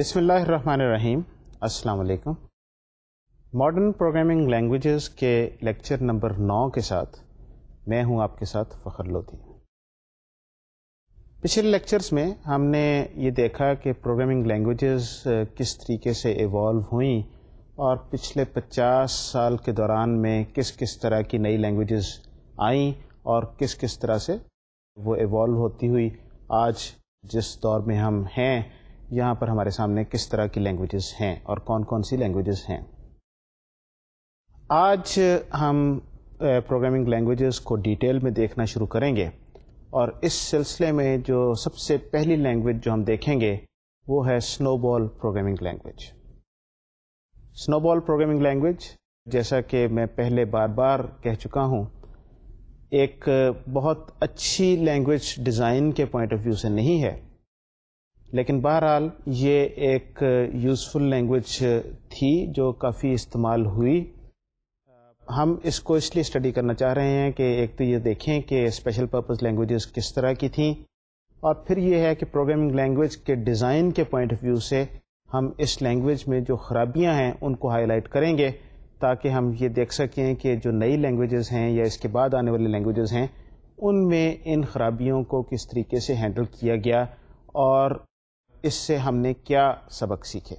बिसमीम अस्सलाम modern programming languages के लेक्चर नंबर नौ के साथ मैं हूं आपके साथ फ़खर लोधी पिछले लेक्चर्स में हमने ये देखा कि प्रोग्रामिंग लैंग्वेजेस किस तरीके से इवॉल्व हुई और पिछले 50 साल के दौरान में किस किस तरह की नई लैंग्वेजेस आईं और किस किस तरह से वो इवॉल्व होती हुई आज जिस दौर में हम हैं यहाँ पर हमारे सामने किस तरह की लैंग्वेजेस हैं और कौन कौन सी लैंग्वेजेस हैं आज हम प्रोग्रामिंग लैंग्वेजेस को डिटेल में देखना शुरू करेंगे और इस सिलसिले में जो सबसे पहली लैंग्वेज जो हम देखेंगे वो है snowball programming language snowball programming language जैसा कि मैं पहले बार बार कह चुका हूँ एक बहुत अच्छी लैंग्वेज डिज़ाइन के पॉइंट ऑफ व्यू से नहीं है लेकिन बहरहाल ये एक यूज़फुल लैंग्वेज थी जो काफ़ी इस्तेमाल हुई हम इसको इसलिए स्टडी करना चाह रहे हैं कि एक तो ये देखें कि स्पेशल पर्पस लैंग्वेजेस किस तरह की थीं और फिर ये है कि प्रोग्रामिंग लैंग्वेज के डिज़ाइन के पॉइंट ऑफ व्यू से हम इस लैंग्वेज में जो ख़राबियां हैं उनको हाईलाइट करेंगे ताकि हम ये देख सकें कि जो नई लैंग्वेजेस हैं या इसके बाद आने वाली लैंग्वेजेस हैं उनमें इन खराबियों को किस तरीके से हैंडल किया गया और इससे हमने क्या सबक सीखे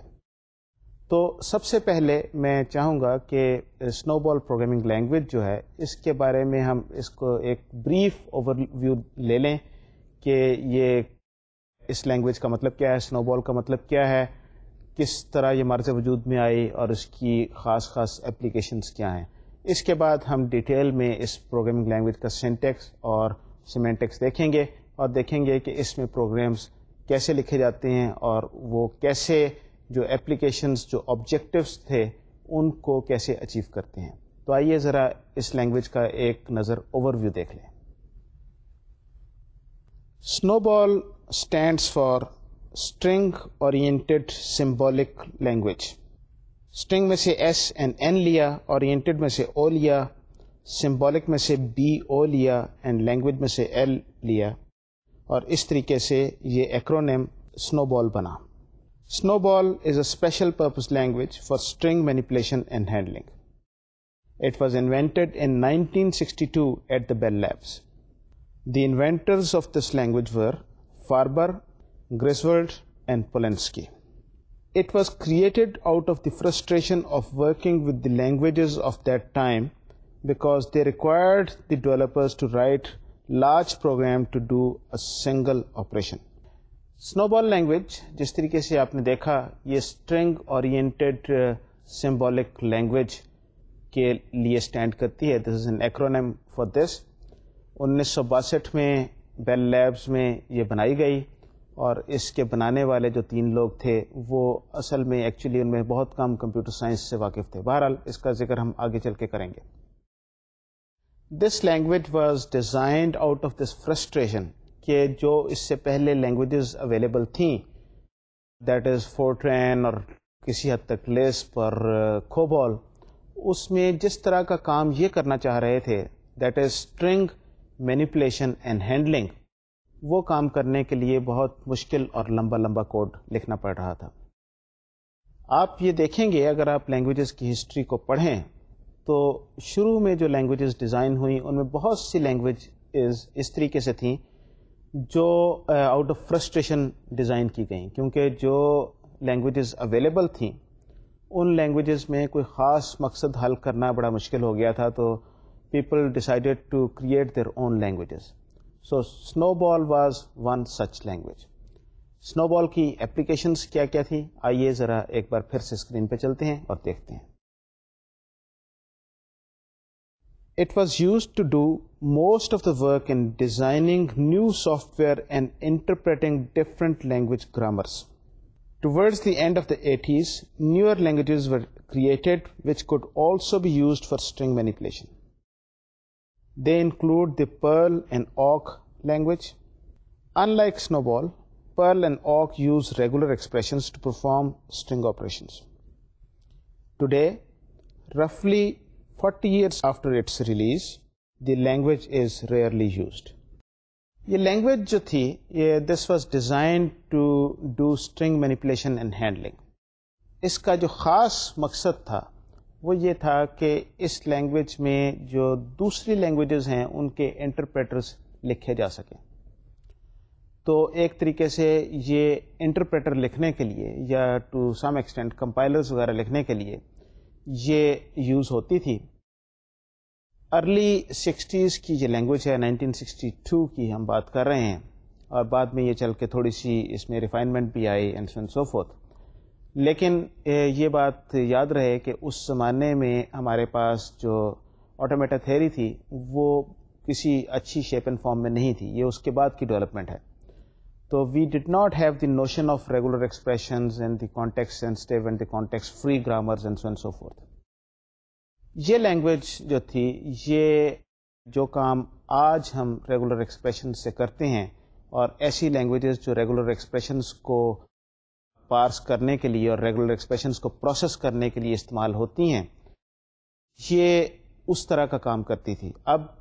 तो सबसे पहले मैं चाहूँगा कि स्नोबॉल प्रोग्रामिंग लैंग्वेज जो है इसके बारे में हम इसको एक ब्रीफ ओवरव्यू ले लें कि ये इस लैंग्वेज का मतलब क्या है स्नोबॉल का मतलब क्या है किस तरह ये हमारे से वजूद में आई और इसकी ख़ास ख़ास एप्लीकेशंस क्या हैं इसके बाद हम डिटेल में इस प्रोग्रामिंग लैंग्वेज का सिंटेक्स और सीमेंटेक्स देखेंगे और देखेंगे कि इसमें प्रोग्राम्स कैसे लिखे जाते हैं और वो कैसे जो एप्लीकेशंस जो ऑब्जेक्टिव्स थे उनको कैसे अचीव करते हैं तो आइए ज़रा इस लैंग्वेज का एक नज़र ओवरव्यू देख लें snowball stands for string oriented symbolic language string में से एस एंड एन लिया ओरिएंटेड में से ओ लिया सिंबॉलिक में से बी ओ लिया एंड लैंग्वेज में से एल लिया और इस तरीके से ये एक्रोनेम स्नोबॉल बना Snowball is a special-purpose language for string manipulation and handling. It was invented in 1962 at the Bell Labs. The inventors of this language were Farber, Griswold and Polansky. It was created out of the frustration of working with the languages of that time because they required the developers to write large program to do a single operation snowball language जिस तरीके से आपने देखा ये string oriented symbolic language के लिए stand करती है this is an acronym for this उन्नीस में बेल लैब्स में ये बनाई गई और इसके बनाने वाले जो तीन लोग थे वो असल में एक्चुअली उनमें बहुत कम कंप्यूटर साइंस से वाकिफ़ थे बहरहाल इसका जिक्र हम आगे चल के करेंगे this language was designed out of this frustration कि जो इससे पहले लैंग्वेजेस अवेलेबल थी दैट इज़ फोर्ट्रैन और किसी हद तक लेस पर खोबॉल उसमें जिस तरह का काम ये करना चाह रहे थे that is string manipulation and handling वो काम करने के लिए बहुत मुश्किल और लंबा लंबा कोड लिखना पड़ रहा था आप ये देखेंगे अगर आप लैंग्वेजेस की हिस्ट्री को पढ़ें तो शुरू में जो लैंग्वेजेस डिज़ाइन हुई उनमें बहुत सी लैंग्वेज इस तरीके से थी जो आउट ऑफ फ्रस्ट्रेशन डिज़ाइन की गई क्योंकि जो लैंग्वेजेस अवेलेबल थी उन लैंग्वेजेस में कोई ख़ास मकसद हल करना बड़ा मुश्किल हो गया था तो people decided to create their own languages so snowball was one such language snowball की एप्लीकेशंस क्या क्या थी आइए ज़रा एक बार फिर से स्क्रीन पर चलते हैं और देखते हैं It was used to do most of the work in designing new software and interpreting different language grammars. Towards the end of the 80s, newer languages were created which could also be used for string manipulation. They include the Perl and Awk language. Unlike Snowball, Perl and Awk use regular expressions to perform string operations. Today, roughly 40 years after its release, the language is rarely used. ये language जो थी ये this was design to do string manipulation and handling इसका जो ख़ास मकसद था वो ये था कि इस लैंग्वेज में जो दूसरी लैंग्वेजेस हैं उनके इंटरप्रेटर्स लिखे जा सकें तो एक तरीके से ये इंटरप्रेटर लिखने के लिए या टू सम एक्सटेंट कंपाइलर्स वगैरह लिखने के लिए ये यूज़ होती थी अर्ली सिक्सटीज़ की जो लैंग्वेज है 1962 की हम बात कर रहे हैं और बाद में ये चल के थोड़ी सी इसमें रिफाइनमेंट भी आई एंड एंड सो फोर्थ लेकिन ये बात याद रहे कि उस ज़माने में हमारे पास जो ऑटोमेटा थेरी थी वो किसी अच्छी शेप एंड फॉर्म में नहीं थी ये उसके बाद की डेवलपमेंट है So we did not have the notion of regular expressions and the context sensitive and the context free grammars and so on and so forth. ये लैंग्वेज जो थी ये जो काम आज हम रेगुलर एक्सप्रेशन से करते हैं और ऐसी लैंग्वेजेस जो रेगुलर एक्सप्रेशंस को पार्स करने के लिए और रेगुलर एक्सप्रेशंस को प्रोसेस करने के लिए इस्तेमाल होती हैं ये उस तरह का काम करती थी अब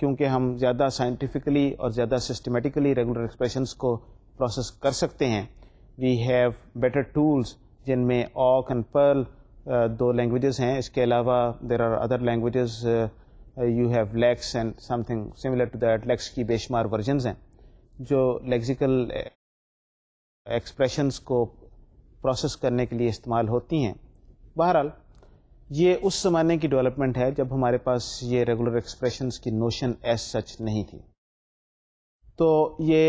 क्योंकि हम ज़्यादा साइंटिफिकली और ज़्यादा सिस्टमेटिकली रेगुलर एक्सप्रेशंस को प्रोसेस कर सकते हैं वी हैव बेटर टूल्स जिनमें ऑक एंड पर्ल दो लैंग्वेजेस हैं इसके अलावा there are other languages you have Lex and something similar to that Lex की बेशुमार वर्जनस हैं जो लेक्सिकल एक्सप्रेशंस को प्रोसेस करने के लिए इस्तेमाल होती हैं बहरहाल ये उस ज़माने की डेवलपमेंट है जब हमारे पास ये रेगुलर एक्सप्रेशंस की नोशन एज सच नहीं थी तो ये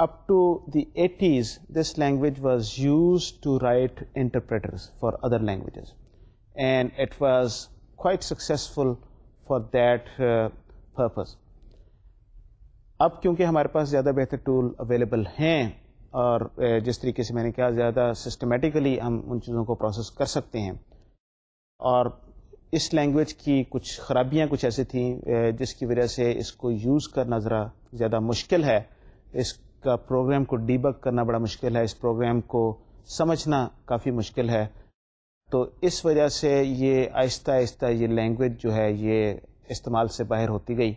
up to the eighties this language was use to write interpreters for other languages and it was quite successful for that purpose अब क्योंकि हमारे पास ज़्यादा बेहतर टूल अवेलेबल हैं और uh, जिस तरीके से मैंने कहा ज़्यादा सिस्टमेटिकली हम उन चीज़ों को प्रोसेस कर सकते हैं और इस लैंग्वेज की कुछ ख़राबियाँ कुछ ऐसी थी जिसकी वजह से इसको यूज़ करना ज़रा ज़्यादा मुश्किल है इसका प्रोग्राम को डीबक करना बड़ा मुश्किल है इस प्रोग्राम को समझना काफ़ी मुश्किल है तो इस वजह से ये आहिस्ता आहिस्ता ये लैंग्वेज जो है ये इस्तेमाल से बाहर होती गई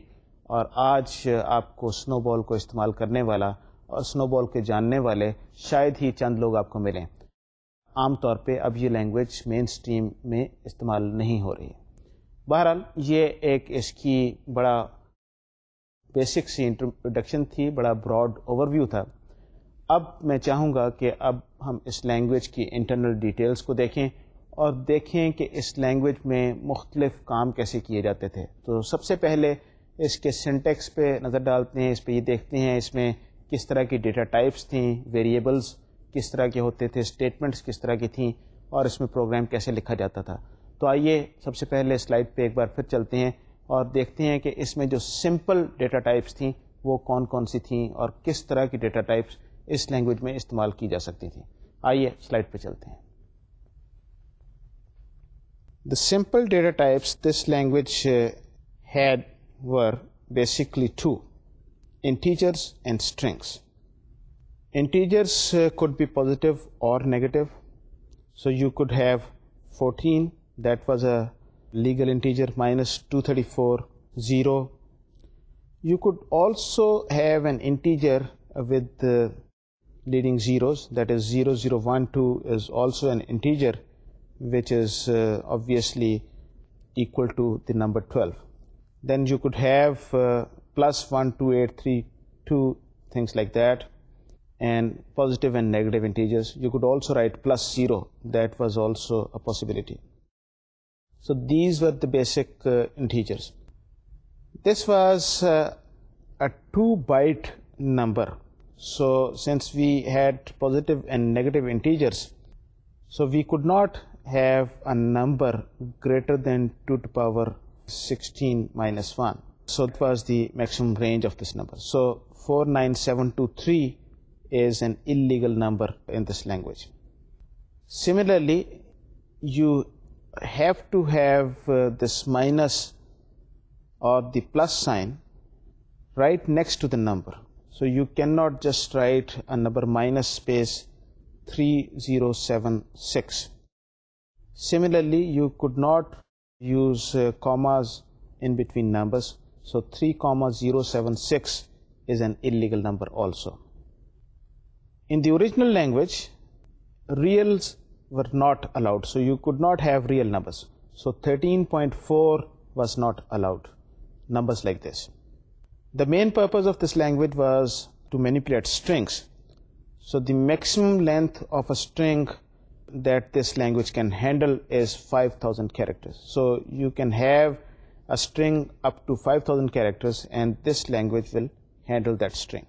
और आज आपको स्नोबॉल को इस्तेमाल करने वाला और स्नोबॉल के जानने वाले शायद ही चंद लोग आपको मिलें आमतौर पे अब ये लैंग्वेज मेन स्ट्रीम में इस्तेमाल नहीं हो रही है बहरहाल ये एक इसकी बड़ा बेसिक सी इंट्रोडक्शन थी बड़ा ब्रॉड ओवरव्यू था अब मैं चाहूँगा कि अब हम इस लैंग्वेज की इंटरनल डिटेल्स को देखें और देखें कि इस लैंग्वेज में मुख्तलिफ काम कैसे किए जाते थे तो सबसे पहले इसके सिंटेक्स पे नज़र डालते हैं इस पर ये देखते हैं इसमें किस तरह की डेटा टाइप्स थी वेरिएबल्स किस तरह के होते थे स्टेटमेंट्स किस तरह की थी और इसमें प्रोग्राम कैसे लिखा जाता था तो आइए सबसे पहले स्लाइड पे एक बार फिर चलते हैं और देखते हैं कि इसमें जो सिंपल डेटा टाइप्स थी वो कौन कौन सी थी और किस तरह की डेटा टाइप्स इस लैंग्वेज में इस्तेमाल की जा सकती थी आइए स्लाइड पे चलते हैं The simple data types this language uh, had were basically two, integers and strings. Integers uh, could be positive or negative. So you could have 14 that was a legal integer minus 234 0. You could also have an integer with the leading zeros that is 0012 is also an integer which is uh, obviously equal to the number 12 then you could have uh, plus 1 2 8 3 2 things like that and positive and negative integers. You could also write plus 0, that was also a possibility. So these were the basic uh, integers. This was uh, a 2 byte number. So since we had positive and negative integers, so we could not have a number greater than 2 to the power 16 minus 1. So it was the maximum range of this number. So 49723 is an illegal number in this language. Similarly, you have to have uh, this minus or the plus sign right next to the number. So you cannot just write a number minus space 3076. Similarly, you could not use uh, commas in between numbers. So 3, comma is an illegal number also in the original language reals were not allowed so you could not have real numbers so 13.4 was not allowed numbers like this the main purpose of this language was to manipulate strings so the maximum length of a string that this language can handle is 5000 characters so you can have a string up to 5000 characters and this language will handle that string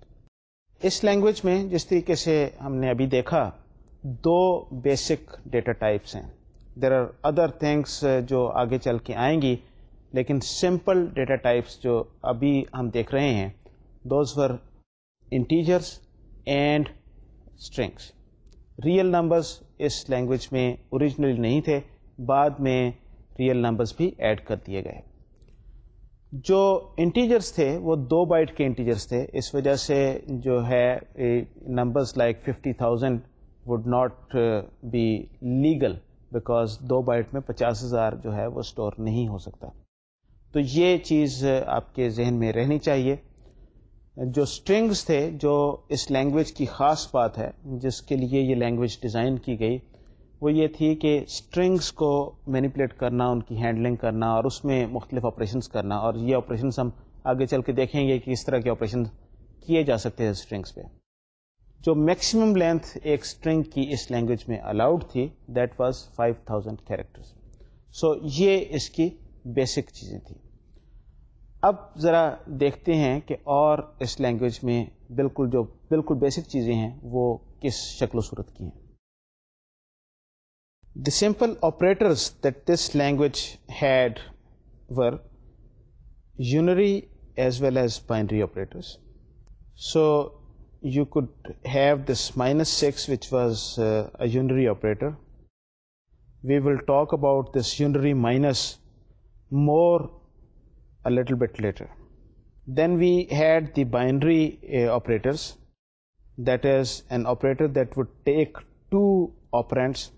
इस language में जिस तरीके से हमने अभी देखा दो basic data types हैं देर आर अदर थिंग्स जो आगे चल के आएंगी लेकिन सिंपल डेटा टाइप्स जो अभी हम देख रहे हैं those were integers and strings real numbers इस लैंग्वेज में ओरिजिनली नहीं थे बाद में रियल नंबर्स भी ऐड कर दिए गए जो इंटीजर्स थे वो दो बाइट के इंटीजर्स थे इस वजह से जो है numbers like fifty thousand would not be legal because दो बाइट में पचास हज़ार जो है वो स्टोर नहीं हो सकता तो ये चीज़ आपके जहन में रहनी चाहिए जो स्ट्रिंग्स थे जो इस लैंग्वेज की ख़ास बात है जिसके लिए ये लैंग्वेज डिज़ाइन की गई वो ये थी कि स्ट्रिंग्स को मैनिपुलेट करना उनकी हैंडलिंग करना और उसमें मुख्तलिफ ऑपरेशन करना और ये ऑपरेशन हम आगे चल के देखेंगे कि इस तरह के ऑपरेशन किए जा सकते हैं स्ट्रिंग्स पे जो मैक्सिमम लेंथ एक स्ट्रिंग की इस लैंग्वेज में अलाउड थी दैट वाज 5000 कैरेक्टर्स सो ये इसकी बेसिक चीज़ें थी अब ज़रा देखते हैं कि और इस लैंग्वेज में बिल्कुल जो बिल्कुल बेसिक चीज़ें हैं वो किस शक्ल सूरत की हैं The simple operators that this language had were unary as well as binary operators. So you could have this minus 6 which was uh, a unary operator. We will talk about this unary minus more a little bit later. Then we had the binary uh, operators that is an operator that would take two operands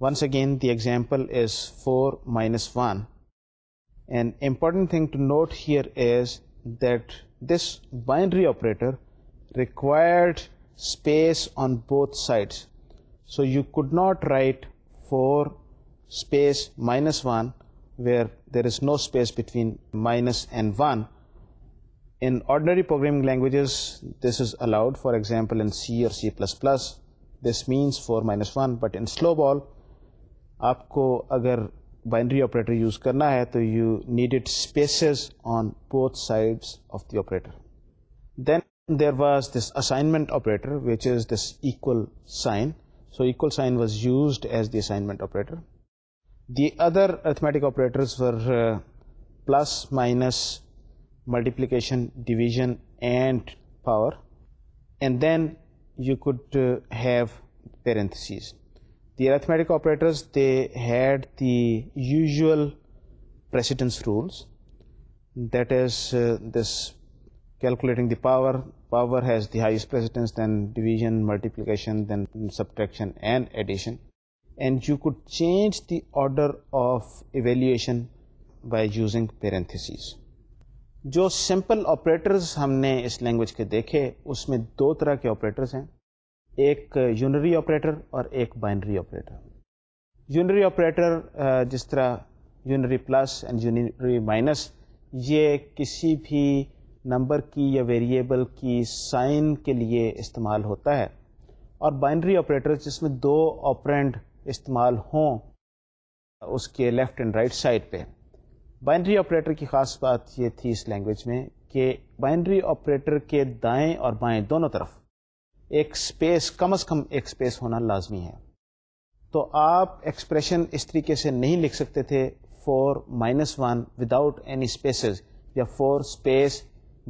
once again, the example is 4 minus 1. An important thing to note here is that this binary operator required space on both sides. So you could not write 4 space minus 1 where there is no space between minus and 1. In ordinary programming languages, this is allowed. For example, in C or C++, this means 4 minus 1. But in Slowball, आपको अगर binary operator use करना है तो you needed spaces on both sides of the operator then there was this assignment operator which is this equal sign so equal sign was used as the assignment operator the other arithmetic operators were uh, minus multiplication division and power and then you could uh, have parentheses the arithmetic operators they had the usual precedence rules that is uh, this calculating the power power has the highest precedence then division multiplication then subtraction and addition and you could change the order of evaluation by using parentheses जो simple operators हमने इस language के देखे उसमें दो तरह के operators हैं एक यूनरी ऑपरेटर और एक बाइनरी ऑपरेटर यूनरी ऑपरेटर जिस तरह unary plus and unary minus ये किसी भी नंबर की या वेरिएबल की साइन के लिए इस्तेमाल होता है और बाइनरी ऑपरेटर जिसमें दो ऑपरेंड इस्तेमाल हों उसके लेफ़्ट एंड राइट साइड पे बाइनरी ऑपरेटर की ख़ास बात ये थी इस लैंग्वेज में कि बाइनरी ऑपरेटर के दाएं और बाएं दोनों तरफ एक स्पेस कम अज कम एक स्पेस होना लाजमी है तो आप एक्सप्रेशन इस तरीके से नहीं लिख सकते थे four minus one without any spaces या फोर स्पेस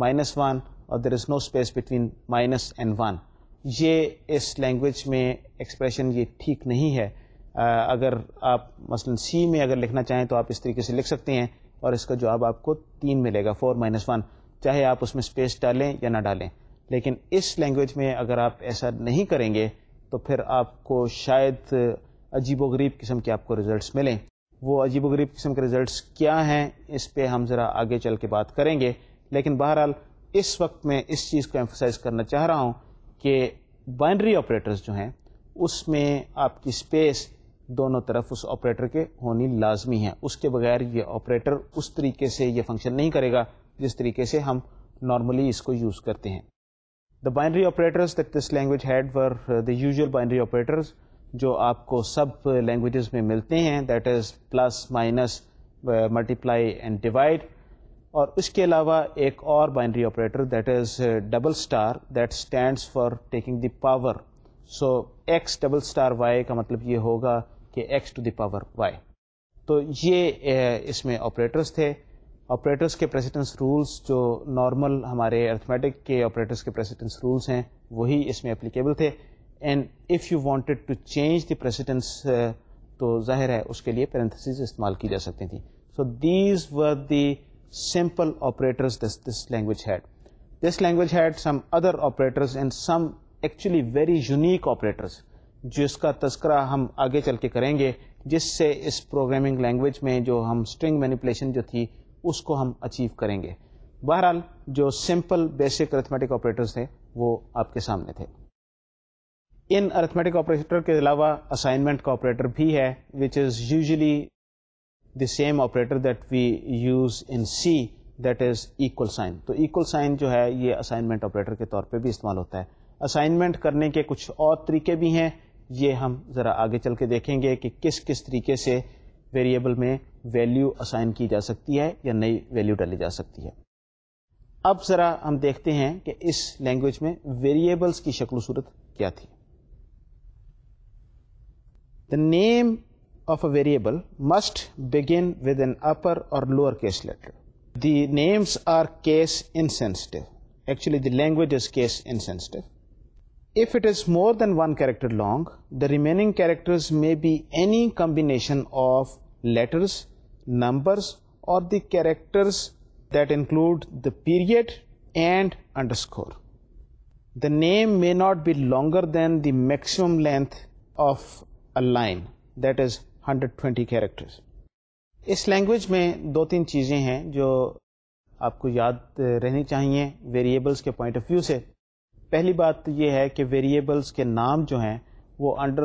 माइनस वन और there is no space between minus and one ये इस लैंग्वेज में एक्सप्रेशन ये ठीक नहीं है आ, अगर आप मसलन सी में अगर लिखना चाहें तो आप इस तरीके से लिख सकते हैं और इसका जवाब आपको तीन मिलेगा फोर माइनस वन चाहे आप उसमें स्पेस डालें या ना डालें लेकिन इस लैंग्वेज में अगर आप ऐसा नहीं करेंगे तो फिर आपको शायद अजीब गरीब किस्म के आपको रिजल्ट्स मिलें वो अजीब गरीब किस्म के रिजल्ट्स क्या हैं इस पर हम ज़रा आगे चल के बात करेंगे लेकिन बहरहाल इस वक्त मैं इस चीज़ को एम्फोसाइज करना चाह रहा हूँ कि बाइनरी ऑपरेटर्स जो हैं उसमें आपकी स्पेस दोनों तरफ उस ऑपरेटर के होनी लाजमी है उसके बगैर ये ऑपरेटर उस तरीके से ये फंक्शन नहीं करेगा जिस तरीके से हम नॉर्मली इसको यूज़ करते हैं the binary operators that this language had were the usual binary operators जो आपको सब लैंग्वेजेस uh, में मिलते हैं that is plus minus multiply and divide और इसके अलावा एक और binary operator that is double star that stands for taking the power so x double star Y का मतलब ये होगा कि x to the power y तो ये uh, इसमें ऑपरेटर्स थे ऑपरेटर्स के प्रेसिडेंस रूल्स जो नॉर्मल हमारे अर्थमेटिक के ऑपरेटर्स के प्रेसिडेंस रूल्स हैं वही इसमें अप्लीकेबल थे and if you wanted to change the precedence तो जाहिर है उसके लिए पेरेंथेसिस इस्तेमाल की जा सकती थी so these were the simple operators this, this language had. This language had some other operators and some actually very unique operators जिसका तस्करा हम आगे चल के करेंगे जिससे इस प्रोग्रामिंग लैंग्वेज में जो हम स्ट्रिंग मैनिपुलेशन जो थी उसको हम अचीव करेंगे बहरहाल जो सिंपल बेसिक अर्थमेटिक ऑपरेटर्स थे वो आपके सामने थे इन अर्थमेटिक ऑपरेटर के अलावा असाइनमेंट का ऑपरेटर भी है which is usually the same operator that we use in C that is equal sign तो इक्वल साइन जो है ये असाइनमेंट ऑपरेटर के तौर पे भी इस्तेमाल होता है असाइनमेंट करने के कुछ और तरीके भी हैं ये हम ज़रा आगे चल के देखेंगे कि किस किस तरीके से वेरिएबल में वैल्यू असाइन की जा सकती है या नई वैल्यू डाली जा सकती है अब ज़रा हम देखते हैं कि इस लैंग्वेज में वेरिएबल्स की शक्ल सूरत क्या थी the name of a variable must begin with an upper और lower case letter the names are case insensitive. Actually, the language is case insensitive. If it is more than one character long, the remaining characters may be any combination of letters numbers or the characters that include the period and underscore. The name may not be longer than the maximum length of a line that is 120 characters. اس language میں دو تین چیزیں ہیں جو آپ کو یاد رہنی چاہیے ویریبلس کے پوائنٹ آف ویو سے پہلی بات یہ ہے کہ ویریبلس کے نام جو ہیں وہ انڈر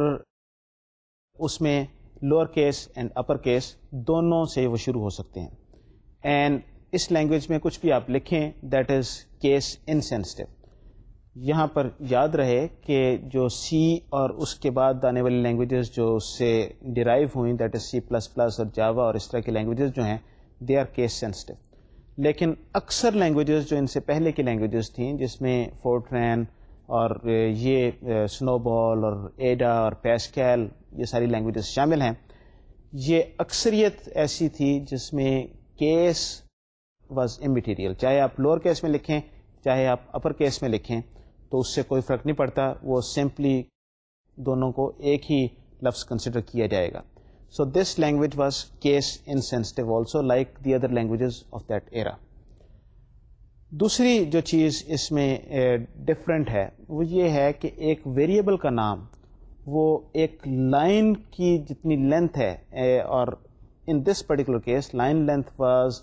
اس میں lower case and upper case दोनों से वो शुरू हो सकते हैं एंड इस लैंग्वेज में कुछ भी आप लिखें दैट इज़ केस इनसेंसिटिव यहाँ पर याद रहे कि जो सी और उसके बाद आने वाली लैंग्वेजेस जो उससे डिराइव हुई that is C plus plus और जावा और इस तरह की लैंग्वेजेस जो हैं दे आर केस सेंसिटिव लेकिन अक्सर लैंग्वेजेस जो इनसे पहले की लैंग्वेजेस थी जिसमें फोर्ट्रैन और ये स्नोबॉल और एडा और पेस्कैल ये सारी लैंग्वेजेस शामिल हैं ये अक्सरियत ऐसी थी जिसमें केस वाज इमटीरियल चाहे आप लोअर केस में लिखें चाहे आप अपर केस में लिखें तो उससे कोई फ़र्क नहीं पड़ता वो सिंपली दोनों को एक ही लफ्ज़ कंसिडर किया जाएगा so this language was case insensitive also like the other languages of that era दूसरी जो चीज़ इसमें डिफरेंट है वो ये है कि एक वेरिएबल का नाम वो एक लाइन की जितनी लेंथ है और in this particular case line length was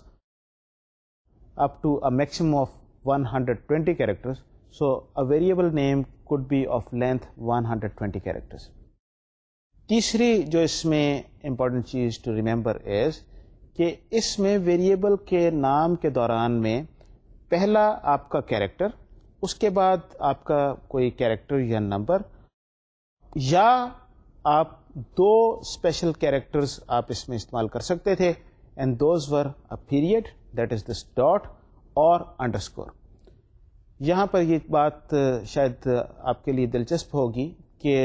up to a maximum of 120 characters. So a variable name could be of length 120 characters. तीसरी जो इसमें इम्पॉर्टेंट चीज़ टू रिमेंबर इज़ कि इसमें वेरिएबल के नाम के दौरान में पहला आपका कैरेक्टर उसके बाद आपका कोई कैरेक्टर या नंबर या आप दो स्पेशल कैरेक्टर्स आप इसमें इस्तेमाल कर सकते थे and those were a period that is this dot और अंडरस्कोर यहाँ पर ये बात शायद आपके लिए दिलचस्प होगी कि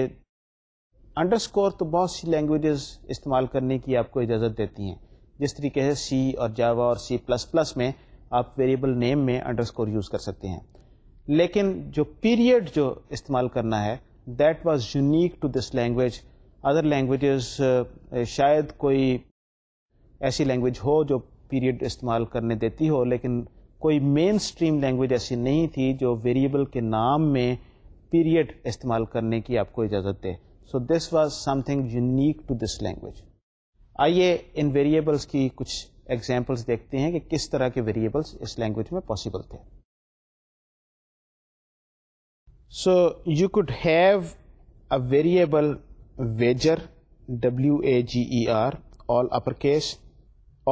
अंडरस्कोर तो बहुत सी लैंग्वेजेस इस्तेमाल करने की आपको इजाज़त देती हैं जिस तरीके से सी और जावा और सी प्लस प्लस में आप वेरिएबल नेम में अंडरस्कोर यूज़ कर सकते हैं लेकिन जो पीरियड जो इस्तेमाल करना है that was unique to this language other languages शायद कोई ऐसी लैंग्वेज हो जो पीरियड इस्तेमाल करने देती हो लेकिन कोई मेन स्ट्रीम लैंग्वेज ऐसी नहीं थी जो वेरिएबल के नाम में पीरियड इस्तेमाल करने की आपको इजाज़त दे so this was something unique to this language आइए इन वेरिएबल्स की कुछ एग्जाम्पल्स देखते हैं कि किस तरह के वेरिएबल्स इस लैंग्वेज में पॉसिबल थे so you could have a variable wager W A G E R all upper case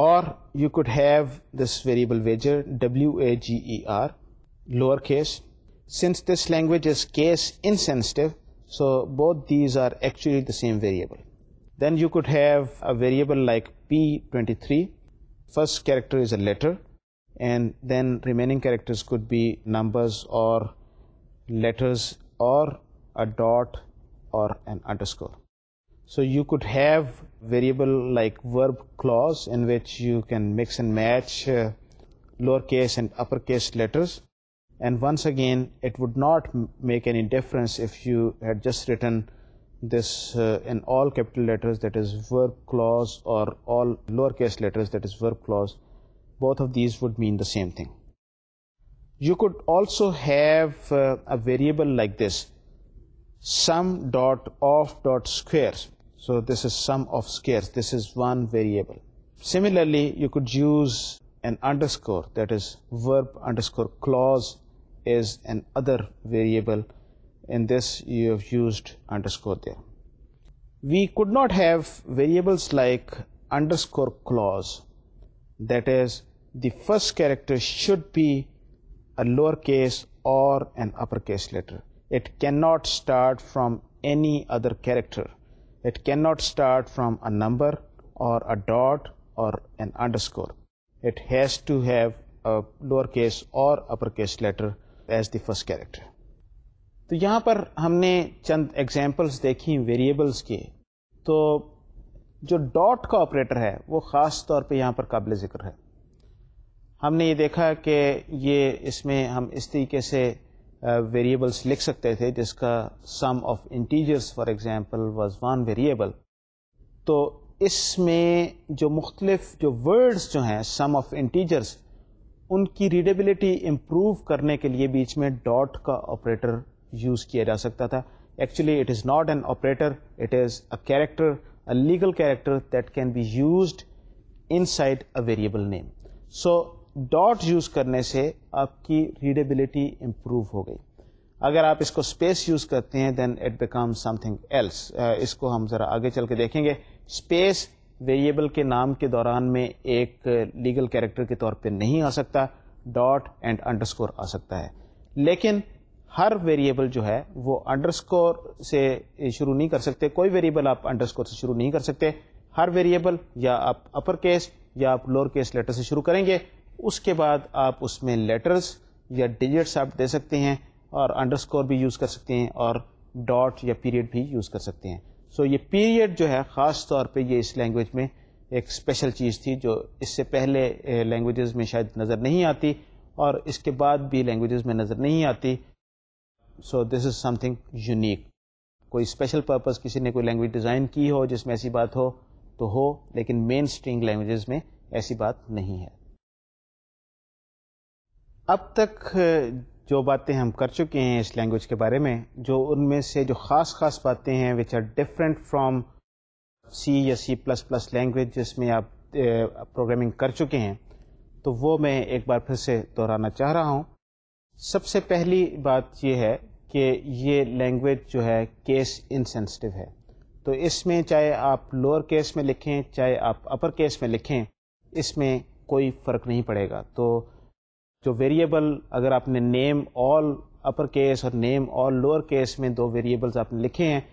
or you could have this variable wager w-a-g-e-r lowercase since this language is case insensitive so both these are actually the same variable then you could have a variable like p23 first character is a letter and then remaining characters could be numbers or letters or a dot or an underscore. So you could have variable like verb clause in which you can mix and match uh, lowercase and uppercase letters and once again it would not make any difference if you had just written this uh, in all capital letters that is verb clause or all lowercase letters that is verb clause both of these would mean the same thing you could also have uh, a variable like this sum dot of dot squares so this is sum of squares this is one variable similarly you could use an underscore that is verb underscore clause is an other variable in this you have used underscore there. We could not have variables like underscore clause that is the first character should be a lowercase or an uppercase letter. It cannot start from any other character. It cannot start from a number or a dot or an underscore. It has to have a lowercase or uppercase letter as the first character. तो यहाँ पर हमने चंद examples देखी variables के तो जो dot का operator है वो ख़ास तौर पे यहाँ पर काबिल ज़िक्र है हमने ये देखा कि ये इसमें हम इस तरीके से वेरिएबल्स लिख सकते थे जिसका sum of integers for example was one variable तो इसमें जो मुख्तलिफ जो वर्ड्स जो हैं सम ऑफ इंटीजर्स उनकी रीडेबिलिटी इम्प्रूव करने के लिए बीच में डॉट का ऑपरेटर यूज़ किया जा सकता था actually it is not an operator it is a character a legal character that can be use inside a variable name so dot use करने से आपकी रीडेबिलिटी इम्प्रूव हो गई अगर आप इसको स्पेस यूज़ करते हैं then it become something else इसको हम ज़रा आगे चल के देखेंगे स्पेस वेरिएबल के नाम के दौरान में एक लीगल कैरेक्टर के तौर पे नहीं आ सकता डॉट एंड अंडरस्कोर आ सकता है लेकिन हर वेरिएबल जो है वो अंडरस्कोर से शुरू नहीं कर सकते कोई वेरिएबल आप अंडरस्कोर से शुरू नहीं कर सकते हर वेरिएबल या आप अपर केस या आप लोअर केस लेटर से शुरू करेंगे उसके बाद आप उसमें लेटर्स या डिजिट्स आप दे सकते हैं और अंडरस्कोर भी यूज़ कर सकते हैं और डॉट या पीरियड भी यूज़ कर सकते हैं सो so, ये पीरियड जो है ख़ास तौर पे ये इस लैंग्वेज में एक स्पेशल चीज़ थी जो इससे पहले लैंग्वेजेस में शायद नज़र नहीं आती और इसके बाद भी लैंग्वेजेस में नज़र नहीं आती so this is something unique कोई स्पेशल पर्पस किसी ने कोई लैंग्वेज डिज़ाइन की हो जिसमें ऐसी बात हो तो हो लेकिन मेन स्ट्रीम लैंग्वेजेस में ऐसी बात नहीं है अब तक जो बातें हम कर चुके हैं इस लैंग्वेज के बारे में जो उनमें से जो ख़ास ख़ास बातें हैं which are different from C या सी प्लस प्लस लैंग्वेज जिसमें आप प्रोग्रामिंग कर चुके हैं तो वो मैं एक बार फिर से दोहराना चाह रहा हूँ सबसे पहली बात यह है कि ये लैंग्वेज जो है केस इनसेंसिटिव है तो इसमें चाहे आप लोअर केस में लिखें चाहे आप अपर केस में लिखें इसमें कोई फ़र्क नहीं पड़ेगा तो जो वेरिएबल अगर आपने नेम ऑल अपर केस और नेम ऑल लोअर केस में दो वेरिएबल्स आपने लिखे हैं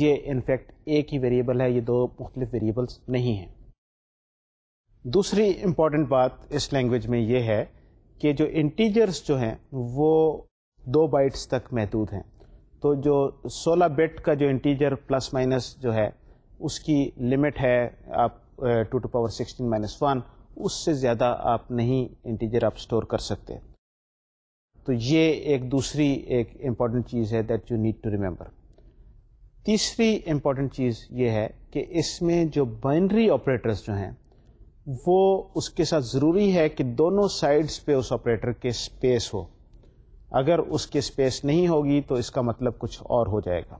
ये इनफैक्ट एक ही वेरिएबल है ये दो मुख्तलिफ वेरिएबल्स नहीं हैं दूसरी इम्पॉर्टेंट बात इस लैंग्वेज में ये है कि जो इंटीजर्स जो हैं वो दो बाइट्स तक महदूद हैं तो जो 16 बिट का जो इंटीजर प्लस माइनस जो है उसकी लिमिट है आप two to power sixteen minus one उससे ज़्यादा आप नहीं इंटीजर आप स्टोर कर सकते तो ये एक दूसरी एक इम्पॉर्टेंट चीज़ है that you need to remember तीसरी इम्पॉर्टेंट चीज़ ये है कि इसमें जो बाइनरी ऑपरेटर्स जो हैं वो उसके साथ ज़रूरी है कि दोनों साइड्स पे उस ऑपरेटर के स्पेस हो अगर उसके स्पेस नहीं होगी तो इसका मतलब कुछ और हो जाएगा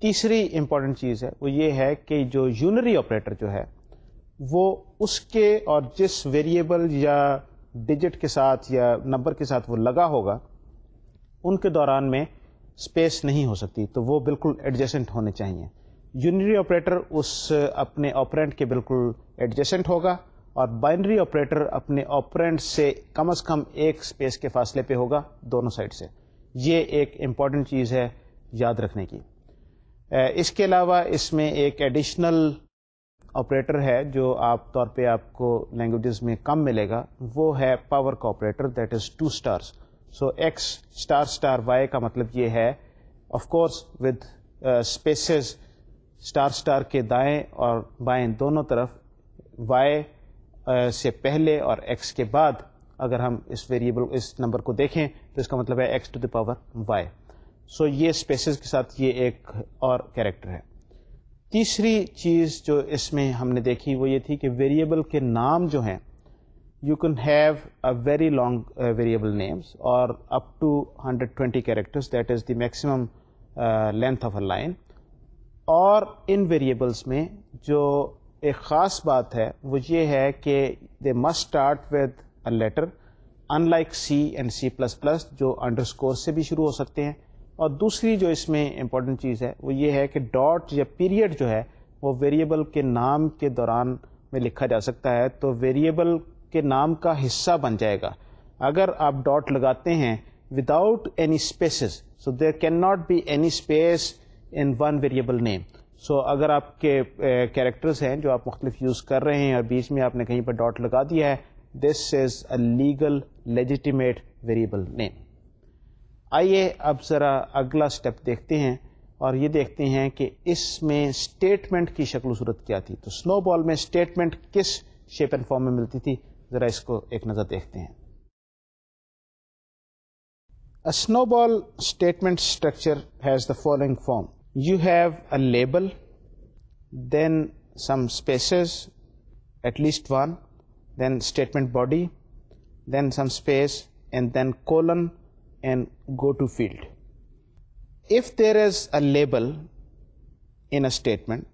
तीसरी इंपॉर्टेंट चीज़ है वो ये है कि जो यूनरी ऑपरेटर जो है वो उसके और जिस वेरिएबल या डिजिट के साथ या नंबर के साथ वो लगा होगा उनके दौरान में स्पेस नहीं हो सकती तो वो बिल्कुल एडजेसेंट होने चाहिए यूनरी ऑपरेटर उस अपने ऑपरेंट के बिल्कुल एडजेसेंट होगा और बाइनरी ऑपरेटर अपने ऑपरेंट से कम अज कम एक स्पेस के फासले पे होगा दोनों साइड से ये एक इम्पॉर्टेंट चीज़ है याद रखने की इसके अलावा इसमें एक एडिशनल ऑपरेटर है जो आप तौर पे आपको लैंग्वेजेस में कम मिलेगा वो है पावर का operator that is two stars so X star star Y का मतलब ये है of course with spaces star star के दाएं और बाएं दोनों तरफ वाई से पहले और एक्स के बाद अगर हम इस वेरिएबल इस नंबर को देखें तो इसका मतलब है X to the power Y so ये स्पेसेस के साथ ये एक और कैरेक्टर है तीसरी चीज़ जो इसमें हमने देखी वो ये थी कि वेरिएबल के नाम जो हैं you can have a very long variable names और up to 120 characters that is the maximum length of a line और इन वेरिएबल्स में जो एक ख़ास बात है वो ये है कि they must start with a letter unlike C and C plus plus जो अंडरस्कोर से भी शुरू हो सकते हैं और दूसरी जो इसमें इम्पोर्टेंट चीज़ है वो ये है कि डॉट या पीरियड जो है वो वेरिएबल के नाम के दौरान में लिखा जा सकता है तो वेरिएबल के नाम का हिस्सा बन जाएगा अगर आप डॉट लगाते हैं without any spaces so there can not be any space in one variable name so so, अगर आपके कैरेक्टर्स हैं जो आप मुख्तलिफ यूज़ कर रहे हैं और बीच में आपने कहीं पर डॉट लगा दिया है this is a legal legitimate variable name आइए अब ज़रा अगला स्टेप देखते हैं और ये देखते हैं कि इसमें स्टेटमेंट की शक्ल सूरत क्या थी तो स्नो बॉल में स्टेटमेंट किस शेप एंड फॉर्म में मिलती थी ज़रा इसको एक नज़र देखते हैं a SNOBOL statement structure has the following form you have a label then some spaces at least one then statement body then some space and then colon and go to field if there is a label in a statement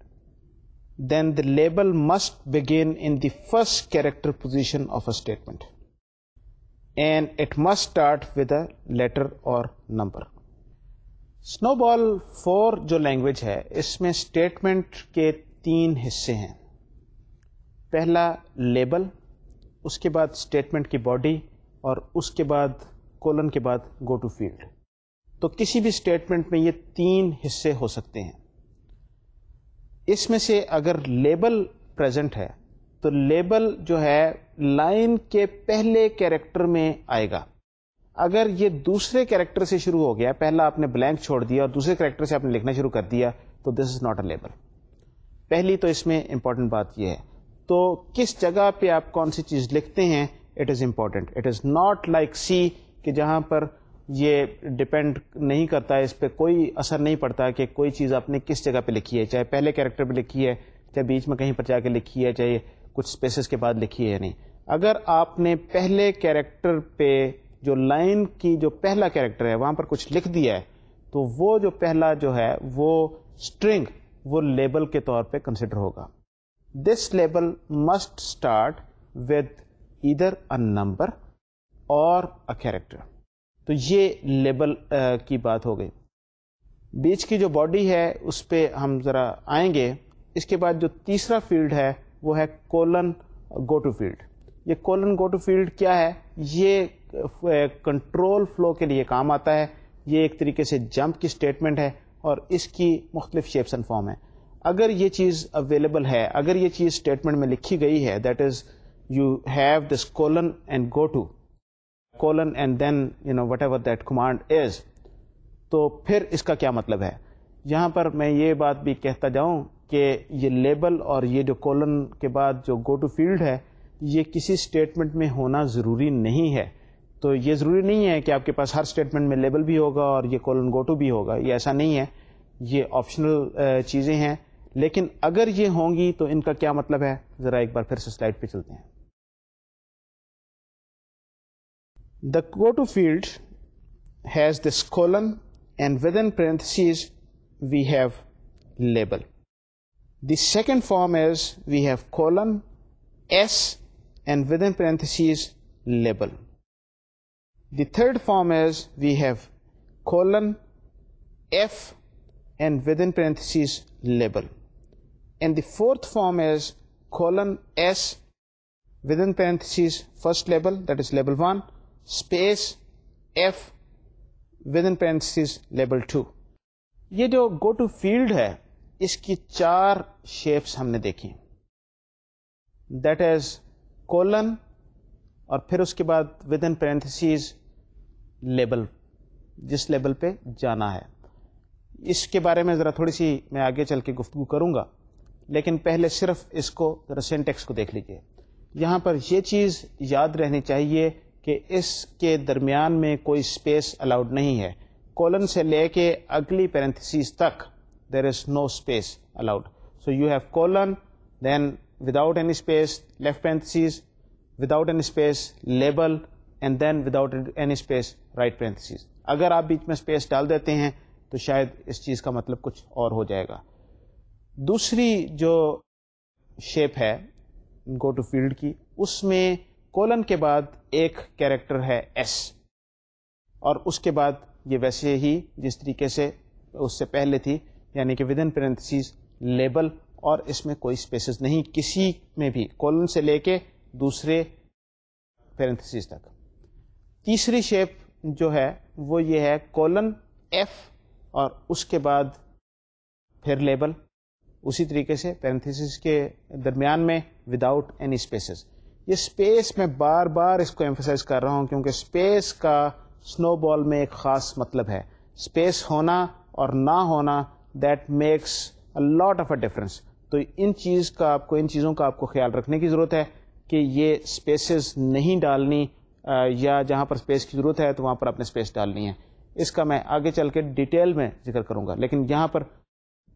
then the label must begin in the first character position of a statement and it must start with a letter or number SNOBOL four जो language है इसमें statement के तीन हिस्से हैं पहला label उसके बाद स्टेटमेंट की बॉडी और उसके बाद कोलन के बाद गो टू फील्ड तो किसी भी स्टेटमेंट में ये तीन हिस्से हो सकते हैं इसमें से अगर लेबल प्रेजेंट है तो लेबल जो है लाइन के पहले कैरेक्टर में आएगा अगर ये दूसरे कैरेक्टर से शुरू हो गया पहला आपने ब्लैंक छोड़ दिया और दूसरे कैरेक्टर से आपने लिखना शुरू कर दिया तो this is not a label पहली तो इसमें इंपॉर्टेंट बात यह है तो किस जगह पे आप कौन सी चीज लिखते हैं it is important it is not like C कि जहां पर ये डिपेंड नहीं करता है इस पर कोई असर नहीं पड़ता कि कोई चीज आपने किस जगह पे लिखी है चाहे पहले कैरेक्टर पे लिखी है चाहे बीच में कहीं पर जाके लिखी है चाहे कुछ स्पेसेस के बाद लिखी है या नहीं अगर आपने पहले कैरेक्टर पे जो लाइन की जो पहला कैरेक्टर है वहाँ पर कुछ लिख दिया है तो वो जो पहला जो है वो स्ट्रिंग वो लेबल के तौर पे कंसिडर होगा this label must start with either a number और अ कैरेक्टर तो ये लेबल की बात हो गई बीच की जो बॉडी है उस पर हम ज़रा आएंगे इसके बाद जो तीसरा फील्ड है वो है कोलन गो टू फील्ड ये कोलन गो टू फील्ड क्या है ये कंट्रोल फ्लो के लिए काम आता है ये एक तरीके से जंप की स्टेटमेंट है और इसकी मुख्तलिफ शेप्स एंड फॉर्म है अगर ये चीज़ अवेलेबल है अगर ये चीज़ स्टेटमेंट में लिखी गई है that is you have this colon and go to colon and then you know whatever that command is तो फिर इसका क्या मतलब है यहाँ पर मैं ये बात भी कहता जाऊँ कि ये लेबल और ये जो कोलन के बाद जो गो टू फील्ड है ये किसी स्टेटमेंट में होना ज़रूरी नहीं है तो ये ज़रूरी नहीं है कि आपके पास हर स्टेटमेंट में लेबल भी होगा और ये कोलन गो टू भी होगा ये ऐसा नहीं है ये ऑप्शनल चीज़ें हैं लेकिन अगर ये होंगी तो इनका क्या मतलब है ज़रा एक बार फिर से स्लाइड पे चलते हैं the goto field has this colon and within parentheses we have label the second form is we have colon s and within parentheses label The third form is we have colon F and within parentheses label. And the fourth form is colon S within parentheses first label that is label 1 space F within parentheses label 2. ye jo go to field hai iski char shapes humne dekhi that is colon और फिर उसके बाद within parentheses label जिस level पे जाना है इसके बारे में ज़रा थोड़ी सी मैं आगे चल के गुफ्तु करूँगा लेकिन पहले सिर्फ इसको ज़रा सेंटेक्स को देख लीजिए यहाँ पर यह चीज़ याद रहनी चाहिए कि इसके दरमियान में कोई स्पेस अलाउड नहीं है कॉलन से लेके अगली पेरेंथसीज तक there is no space allowed so you have colon then without any space left parentheses without any space label and then without any space right parentheses अगर आप बीच में space डाल देते हैं तो शायद इस चीज़ का मतलब कुछ और हो जाएगा दूसरी जो शेप है गो टू फील्ड की उसमें कोलन के बाद एक कैरेक्टर है एस और उसके बाद ये वैसे ही जिस तरीके से उससे पहले थी यानी कि विद इन पेरेंथिस लेबल और इसमें कोई स्पेसेस नहीं किसी में भी कोलन से लेके दूसरे पैरेंथेसिस तक तीसरी शेप जो है वो ये है कॉलन एफ और उसके बाद फिर लेबल उसी तरीके से पैरेंथेसिस के दरमियान में विदाउट एनी स्पेसेस ये स्पेस मैं बार बार इसको एम्फोसाइज कर रहा हूँ क्योंकि स्पेस का स्नोबॉल में एक ख़ास मतलब है स्पेस होना और ना होना that makes a lot of a difference तो इन चीज़ का आपको इन चीज़ों का आपको ख्याल रखने की ज़रूरत है कि ये स्पेसेस नहीं डालनी या जहाँ पर स्पेस की ज़रूरत है तो वहाँ पर अपने स्पेस डालनी है इसका मैं आगे चल के डिटेल में जिक्र करूँगा लेकिन यहाँ पर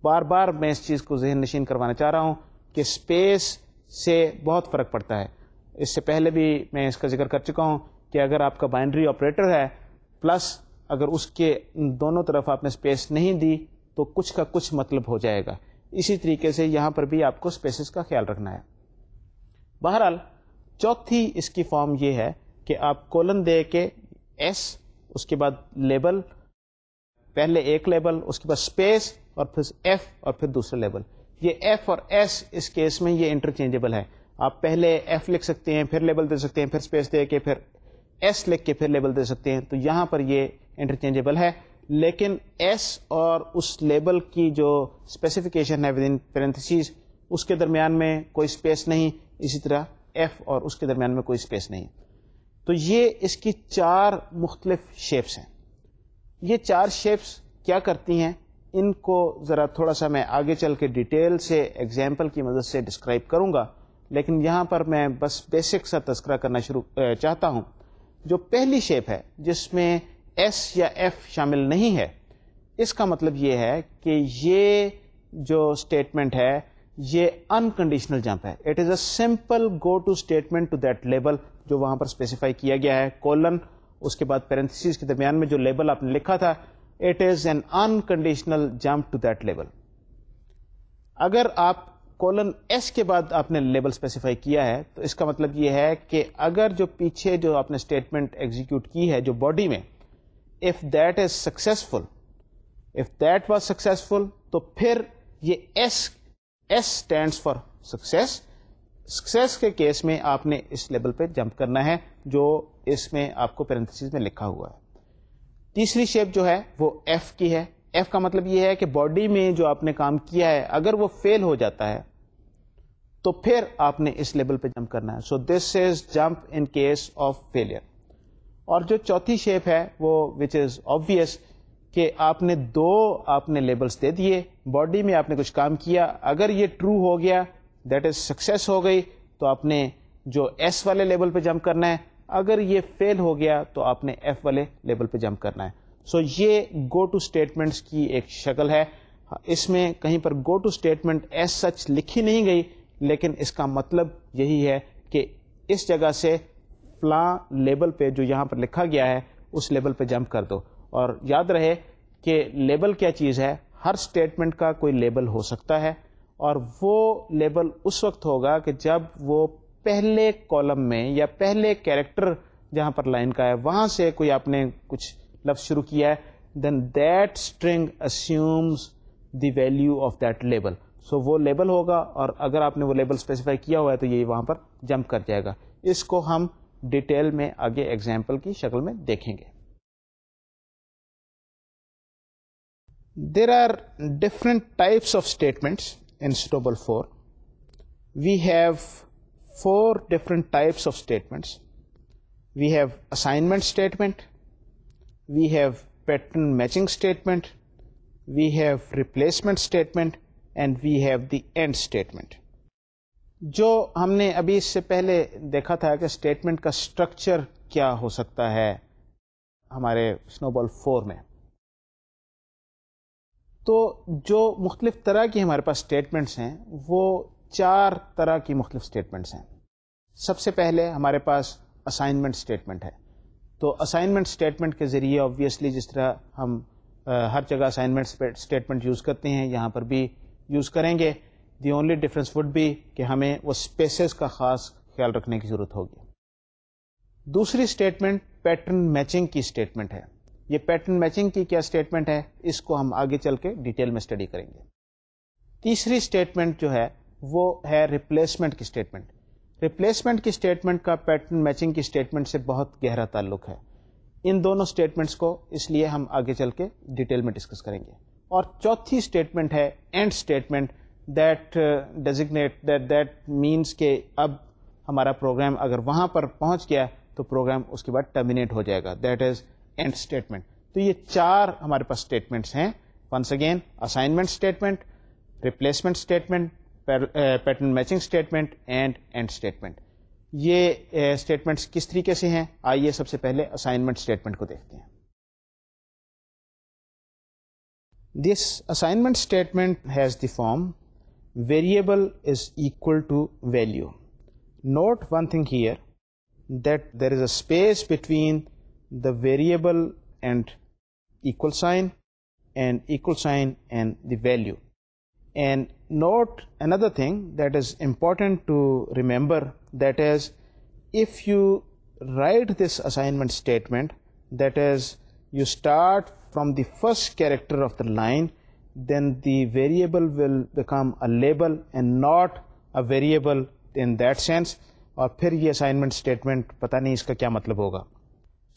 बार बार मैं इस चीज़ को जहन नशीन करवाना चाह रहा हूँ कि स्पेस से बहुत फ़र्क पड़ता है इससे पहले भी मैं इसका जिक्र कर चुका हूँ कि अगर आपका बाइंड्री ऑपरेटर है प्लस अगर उसके दोनों तरफ आपने स्पेस नहीं दी तो कुछ का कुछ मतलब हो जाएगा इसी तरीके से यहाँ पर भी आपको स्पेसिस का ख्याल रखना है बहरहाल चौथी इसकी फॉर्म ये है कि आप कोलन दे के एस उसके बाद लेबल पहले एक लेबल उसके बाद स्पेस और फिर एफ और फिर दूसरा लेबल ये एफ और एस इस केस में ये इंटरचेंजेबल है आप पहले एफ लिख सकते हैं फिर लेबल दे सकते हैं फिर स्पेस दे के फिर एस लिख के फिर लेबल दे सकते हैं तो यहाँ पर ये इंटरचेंजेबल है लेकिन एस और उस लेबल की जो स्पेसिफिकेशन है विद इन पेरेंथिस उसके दरमियान में कोई स्पेस नहीं इसी तरह एफ और उसके दरमियान में कोई स्पेस नहीं है तो ये इसकी चार मुख्तलिफ शेप्स हैं ये चार शेप्स क्या करती हैं इनको ज़रा थोड़ा सा मैं आगे चल के डिटेल से एग्जाम्पल की मदद से डिस्क्राइब करूँगा लेकिन यहाँ पर मैं बस बेसिक सा तस्करा करना शुरू चाहता हूँ जो पहली शेप है जिसमें एस या एफ शामिल नहीं है इसका मतलब ये है कि ये जो स्टेटमेंट है ये अनकंडीशनल जंप है it is a simple go to statement to that label जो वहां पर स्पेसिफाई किया गया है कोलन उसके बाद पेरेंथिस के दरमियान में जो लेबल आपने लिखा था it is an unconditional jump to that label अगर आप कोलन एस के बाद आपने लेबल स्पेसिफाई किया है तो इसका मतलब यह है कि अगर जो पीछे जो आपने स्टेटमेंट एग्जीक्यूट की है जो बॉडी में if that is successful if that was successful तो फिर ये S S stand for success success के केस में आपने इस लेवल पे जंप करना है जो इसमें आपको पेरेंथिस में लिखा हुआ है तीसरी शेप जो है वो एफ की है एफ का मतलब ये है कि बॉडी में जो आपने काम किया है अगर वो फेल हो जाता है तो फिर आपने इस लेवल पे जंप करना है so this is jump in case of failure और जो चौथी शेप है वो विच इज ऑब्वियस कि आपने दो आपने लेबल्स दे दिए बॉडी में आपने कुछ काम किया अगर ये ट्रू हो गया दैट इज सक्सेस हो गई तो आपने जो एस वाले लेवल पे जंप करना है अगर ये फेल हो गया तो आपने एफ वाले लेवल पे जंप करना है सो so, ये गो टू स्टेटमेंट्स की एक शक्ल है इसमें कहीं पर go to statement as such लिखी नहीं गई लेकिन इसका मतलब यही है कि इस जगह से फ्ला लेवल पे जो यहाँ पर लिखा गया है उस लेवल पे जंप कर दो और याद रहे कि लेबल क्या चीज़ है हर स्टेटमेंट का कोई लेबल हो सकता है और वो लेबल उस वक्त होगा कि जब वो पहले कॉलम में या पहले कैरेक्टर जहाँ पर लाइन का है वहाँ से कोई आपने कुछ लफ्ज़ शुरू किया है then that string assumes the value of that label सो वो लेबल होगा और अगर आपने वो लेबल स्पेसिफाई किया हुआ है तो ये वहाँ पर जंप कर जाएगा इसको हम डिटेल में आगे एग्जाम्पल की शक्ल में देखेंगे there are different types of statements in Stobel 4. We have four different types of statements. We have assignment statement, we have pattern matching statement, we have replacement statement, and we have the end statement. جو ہم نے ابھی اس سے پہلے دیکھا تھا کہ statement کا اسٹرکچر کیا ہو سکتا ہے ہمارے اسنو بال فور میں तो जो मुख्तलिफ तरह की हमारे पास स्टेटमेंट्स हैं वो चार तरह की मुख्तलिफ स्टेटमेंट्स हैं सबसे पहले हमारे पास असाइनमेंट स्टेटमेंट है तो असाइनमेंट स्टेटमेंट के ज़रिए ऑबियसली जिस तरह हम आ, हर जगह असाइनमेंट स्टेटमेंट यूज़ करते हैं यहाँ पर भी यूज़ करेंगे दी ओनली डिफरेंस वुड भी कि हमें वो स्पेसेस का ख़ास ख्याल रखने की ज़रूरत होगी दूसरी स्टेटमेंट पैटर्न मैचिंग की स्टेटमेंट है ये पैटर्न मैचिंग की क्या स्टेटमेंट है इसको हम आगे चल के डिटेल में स्टडी करेंगे तीसरी स्टेटमेंट जो है वो है रिप्लेसमेंट की स्टेटमेंट रिप्लेसमेंट की स्टेटमेंट का पैटर्न मैचिंग की स्टेटमेंट से बहुत गहरा ताल्लुक है इन दोनों स्टेटमेंट्स को इसलिए हम आगे चल के डिटेल में डिस्कस करेंगे और चौथी स्टेटमेंट है end statement that designate that that means के अब हमारा प्रोग्राम अगर वहाँ पर पहुँच गया तो प्रोग्राम उसके बाद टर्मिनेट हो जाएगा दैट इज़ एंड स्टेटमेंट तो ये चार हमारे पास स्टेटमेंट्स हैं once again assignment statement replacement statement pattern matching statement and end statement ये स्टेटमेंट्स uh, किस तरीके से हैं आइए सबसे पहले असाइनमेंट स्टेटमेंट को देखते हैं this assignment statement has the form variable is equal to value. Note one thing here that there is a space between the variable and equal sign and equal sign and the value and note another thing that is important to remember that is if you write this assignment statement that is you start from the first character of the line then the variable will become a label and not a variable in that sense Or फिर ये assignment statement पता नहीं इसका क्या मतलब होगा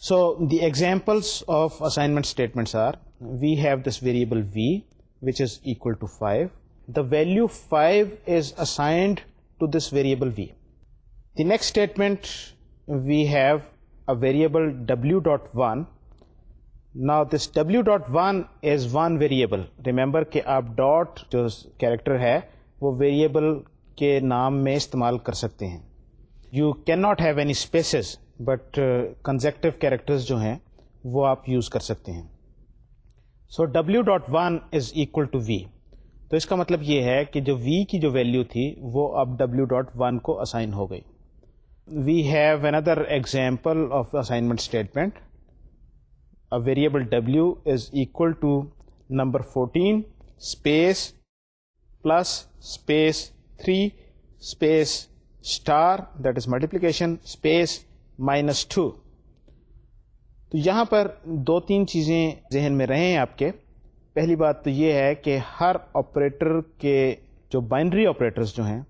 so the examples of assignment statements are, we have this variable v, which is equal to 5. The value 5 is assigned to this variable v. The next statement, we have a variable w dot one. Now this w dot one is one variable. Remember कि आप dot जो character है वो variable के नाम में इस्तेमाल कर सकते हैं. You cannot have any spaces but conjunctive characters जो हैं वो आप यूज़ कर सकते हैं so W dot one is equal to V तो इसका मतलब ये है कि जो v की जो वैल्यू थी वो अब डब्ल्यू डॉट वन को असाइन हो गई we have another example of assignment statement a variable w is equal to number 14 space plus space 3 space star that is multiplication space minus two तो यहाँ पर दो तीन चीज़ें जहन में रहें आपके पहली बात तो ये है कि हर ऑपरेटर के जो बाइनरी ऑपरेटर्स जो हैं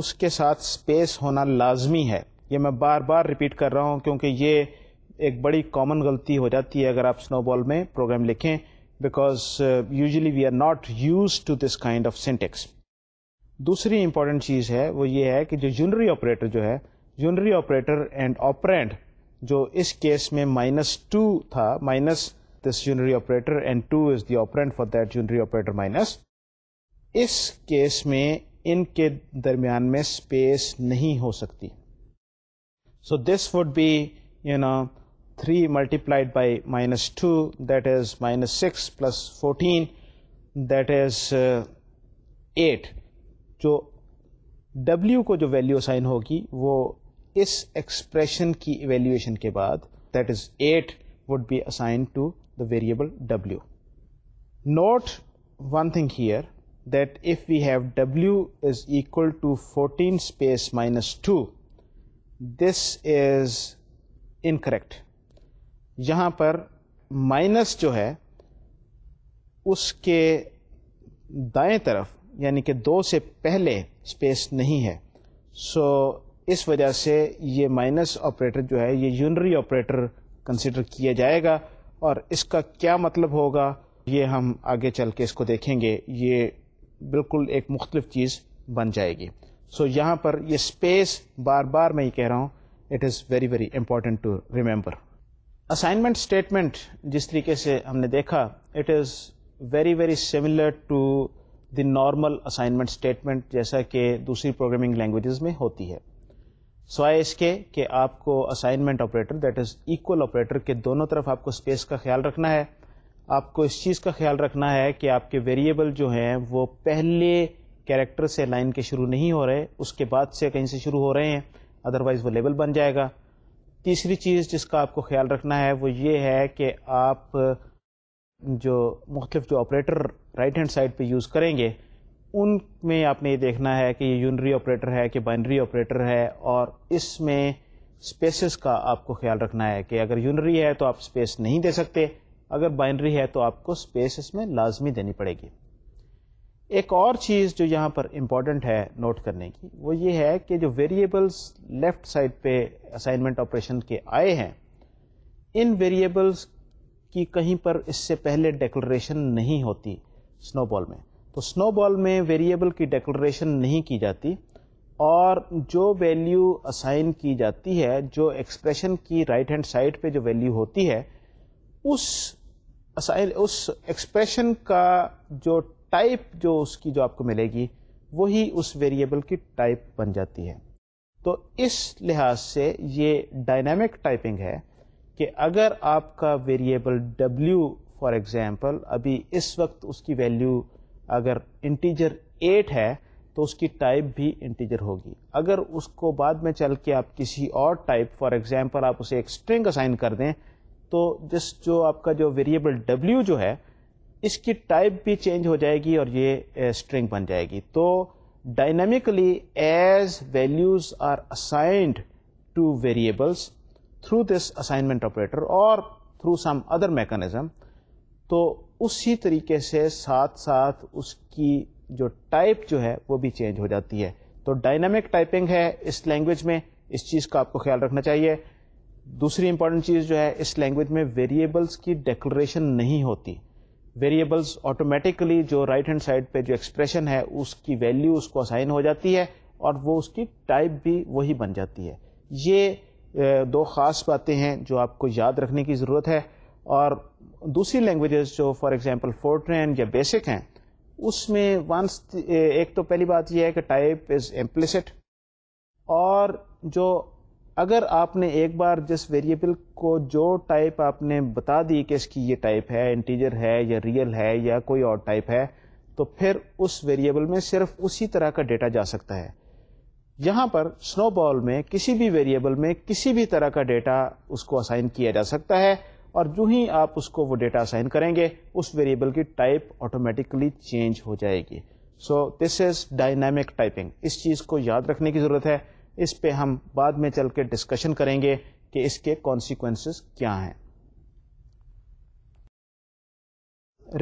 उसके साथ स्पेस होना लाजमी है ये मैं बार बार रिपीट कर रहा हूँ क्योंकि ये एक बड़ी कॉमन गलती हो जाती है अगर आप स्नोबॉल में प्रोग्राम लिखें because usually we are not use to this kind of syntax दूसरी इंपॉर्टेंट चीज़ है वो ये है कि जो यूनरी ऑपरेटर जो है यूनरी ऑपरेटर एंड ऑपरेंड जो इस केस में माइनस टू था minus this unary operator and two is the operand for that unary operator minus इस केस में इनके दरमियान में स्पेस नहीं हो सकती so this would be you know three multiplied by minus two that is minus six plus fourteen that is eight जो w को जो वैल्यू साइन होगी वो इस एक्सप्रेशन की इवेल्यूएशन के बाद that is eight would be assign to the variable W note one thing here that if we have W is equal to 14 space minus 2, this is incorrect. यहाँ पर minus जो है उसके दाएं तरफ यानी कि दो से पहले स्पेस नहीं है सो इस वजह से ये माइनस ऑपरेटर जो है ये यूनरी ऑपरेटर कंसिडर किया जाएगा और इसका क्या मतलब होगा ये हम आगे चल के इसको देखेंगे ये बिल्कुल एक मुख्तलिफ चीज़ बन जाएगी सो so, यहाँ पर ये स्पेस बार बार मैं ये कह रहा हूँ it is very very important to remember assignment statement जिस तरीके से हमने देखा it is very very similar to the normal assignment statement जैसा कि दूसरी प्रोग्रामिंग लैंग्वेजेस में होती है सवाए इसके कि आपको assignment operator that is equal operator के दोनों तरफ आपको स्पेस का ख्याल रखना है आपको इस चीज़ का ख्याल रखना है कि आपके वेरिएबल जो हैं वो पहले कैरेक्टर से लाइन के शुरू नहीं हो रहे उसके बाद से कहीं से शुरू हो रहे हैं अदरवाइज़ वो लेबल बन जाएगा तीसरी चीज़ जिसका आपको ख्याल रखना है वो ये है कि आप जो मुख्तलिफ जो ऑपरेटर राइट हैंड साइड पे यूज़ करेंगे उनमें आपने ये देखना है कि ये यूनरी ऑपरेटर है कि बाइनरी ऑपरेटर है और इसमें स्पेसेस का आपको ख्याल रखना है कि अगर यूनरी है तो आप स्पेस नहीं दे सकते अगर बाइनरी है तो आपको स्पेस इसमें लाजमी देनी पड़ेगी एक और चीज़ जो यहाँ पर इम्पॉर्टेंट है नोट करने की वो ये है कि जो वेरिएबल्स लेफ्ट साइड पे असाइनमेंट ऑपरेशन के आए हैं इन वेरिएबल्स की कहीं पर इससे पहले डेक्लरेशन नहीं होती स्नोबॉल में तो स्नोबॉल में वेरिएबल की डिक्लेरेशन नहीं की जाती और जो वैल्यू असाइन की जाती है जो एक्सप्रेशन की राइट हैंड साइड पे जो वैल्यू होती है उस असाइन उस एक्सप्रेशन का जो टाइप जो उसकी जो आपको मिलेगी वही उस वेरिएबल की टाइप बन जाती है तो इस लिहाज से ये डायनामिक टाइपिंग है कि अगर आपका वेरिएबल w फॉर एग्जांपल अभी इस वक्त उसकी वैल्यू अगर इंटीजर एट है तो उसकी टाइप भी इंटीजर होगी अगर उसको बाद में चल के आप किसी और टाइप फॉर एग्जांपल आप उसे एक स्ट्रिंग असाइन कर दें तो जिस जो आपका जो वेरिएबल डब्ल्यू जो है इसकी टाइप भी चेंज हो जाएगी और ये स्ट्रिंग बन जाएगी तो dynamically as values are assigned to variables through this assignment operator और थ्रू सम अदर मैकेनिज्म तो उसी तरीके से साथ साथ उसकी जो टाइप जो है वो भी चेंज हो जाती है तो डायनामिक टाइपिंग है इस लैंग्वेज में इस चीज़ का आपको ख्याल रखना चाहिए दूसरी इंपॉर्टेंट चीज़ जो है इस लैंग्वेज में वेरिएबल्स की डिक्लरेशन नहीं होती वेरिएबल्स ऑटोमेटिकली जो राइट हैंड साइड पे जो एक्सप्रेशन है उसकी वैल्यू उसको असाइन हो जाती है और वो उसकी टाइप भी वही बन जाती है ये दो ख़ास बातें हैं जो आपको याद रखने की ज़रूरत है और दूसरी लैंग्वेजेस जो फॉर एग्जांपल फोर्ट्रैन या बेसिक हैं उसमें वंस एक तो पहली बात यह है कि टाइप इज एम्प्लिसिट और जो अगर आपने एक बार जिस वेरिएबल को जो टाइप आपने बता दी कि इसकी ये टाइप है इंटीजर है या रियल है या कोई और टाइप है तो फिर उस वेरिएबल में सिर्फ उसी तरह का डेटा जा सकता है यहाँ पर स्नोबॉल में किसी भी वेरिएबल में किसी भी तरह का डेटा उसको असाइन किया जा सकता है और जो ही आप उसको वो डेटा असाइन करेंगे उस वेरिएबल की टाइप ऑटोमेटिकली चेंज हो जाएगी so this is dynamic typing इस चीज़ को याद रखने की ज़रूरत है इस पे हम बाद में चल के डिस्कशन करेंगे कि इसके कॉन्सिक्वेंसेस क्या हैं